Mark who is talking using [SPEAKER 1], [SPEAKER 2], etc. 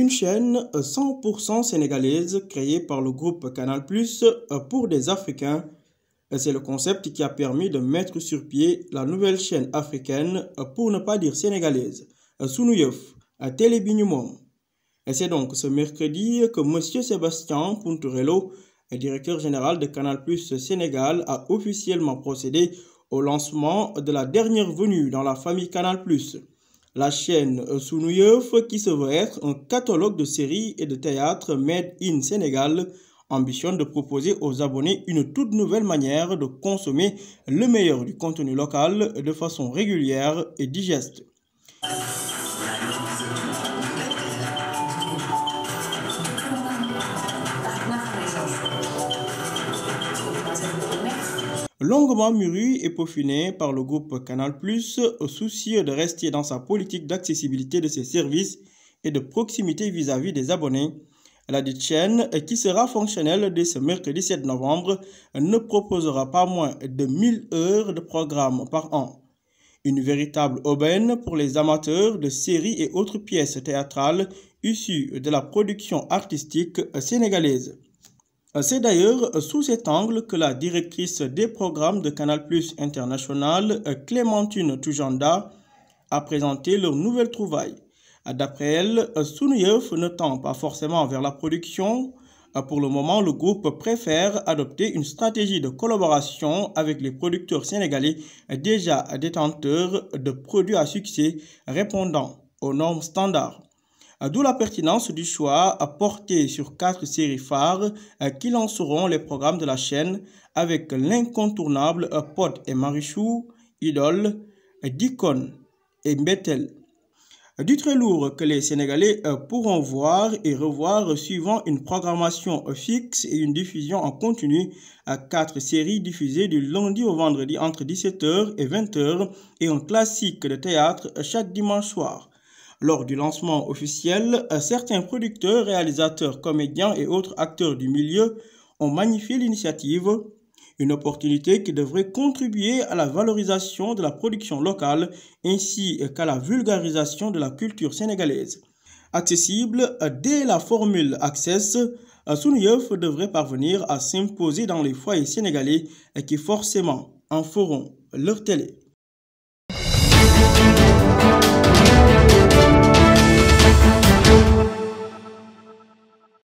[SPEAKER 1] une chaîne 100% sénégalaise créée par le groupe Canal Plus euh, pour des Africains. Euh, c'est le concept qui a permis de mettre sur pied la nouvelle chaîne africaine, euh, pour ne pas dire sénégalaise, Sounouyef, à Et c'est donc ce mercredi que M. Sébastien Punturello, directeur général de Canal Sénégal, a officiellement procédé au lancement de la dernière venue dans la famille Canal la chaîne Sounouyeuf, qui se veut être un catalogue de séries et de théâtre Made in Sénégal, ambitionne de proposer aux abonnés une toute nouvelle manière de consommer le meilleur du contenu local de façon régulière et digeste. longuement mûri et peaufiné par le groupe Canal+, au souci de rester dans sa politique d'accessibilité de ses services et de proximité vis-à-vis des abonnés. La chaîne, qui sera fonctionnelle dès ce mercredi 7 novembre, ne proposera pas moins de 1000 heures de programme par an. Une véritable aubaine pour les amateurs de séries et autres pièces théâtrales issues de la production artistique sénégalaise. C'est d'ailleurs sous cet angle que la directrice des programmes de Canal Plus International, Clémentine Toujanda, a présenté leur nouvelle trouvaille. D'après elle, Sounieuf ne tend pas forcément vers la production. Pour le moment, le groupe préfère adopter une stratégie de collaboration avec les producteurs sénégalais déjà détenteurs de produits à succès répondant aux normes standards. Euh, d'où la pertinence du choix euh, porter sur quatre séries phares euh, qui lanceront les programmes de la chaîne avec l'incontournable Pod et Marichou, Idole, Dicon et Bethel. Du très lourd que les Sénégalais pourront voir et revoir suivant une programmation fixe et une diffusion en continu à quatre séries diffusées du lundi au vendredi entre 17h et 20h et un classique de théâtre chaque dimanche soir. Lors du lancement officiel, euh, certains producteurs, réalisateurs, comédiens et autres acteurs du milieu ont magnifié l'initiative, une opportunité qui devrait contribuer à la valorisation de la production locale ainsi qu'à la vulgarisation de la culture sénégalaise. Accessible euh, dès la formule Access, euh, Souniouf devrait parvenir à s'imposer dans les foyers sénégalais qui forcément en feront leur télé.